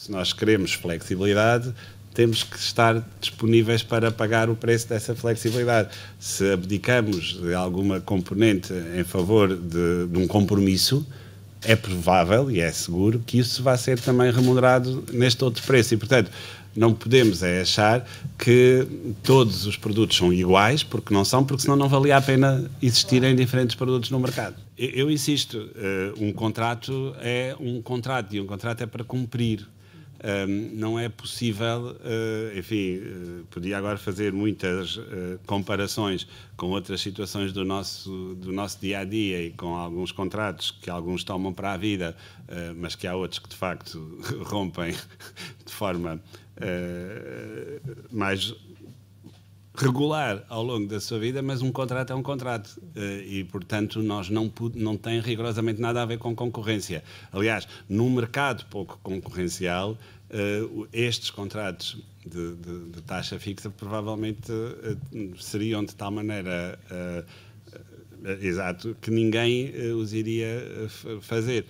Se nós queremos flexibilidade, temos que estar disponíveis para pagar o preço dessa flexibilidade. Se abdicamos de alguma componente em favor de, de um compromisso, é provável e é seguro que isso vai ser também remunerado neste outro preço. E, portanto, não podemos é achar que todos os produtos são iguais, porque não são, porque senão não valia a pena existirem diferentes produtos no mercado. Eu, eu insisto, eh, um contrato é um contrato e um contrato é para cumprir. Um, não é possível, uh, enfim, uh, podia agora fazer muitas uh, comparações com outras situações do nosso, do nosso dia a dia e com alguns contratos que alguns tomam para a vida, mas que há outros que de facto rompem de forma mais regular ao longo da sua vida, mas um contrato é um contrato eh, e, portanto, nós não, não tem rigorosamente nada a ver com concorrência. Aliás, num mercado pouco concorrencial, eh, estes contratos de, de, de taxa fixa provavelmente eh, seriam de tal maneira exato que ninguém os iria fazer.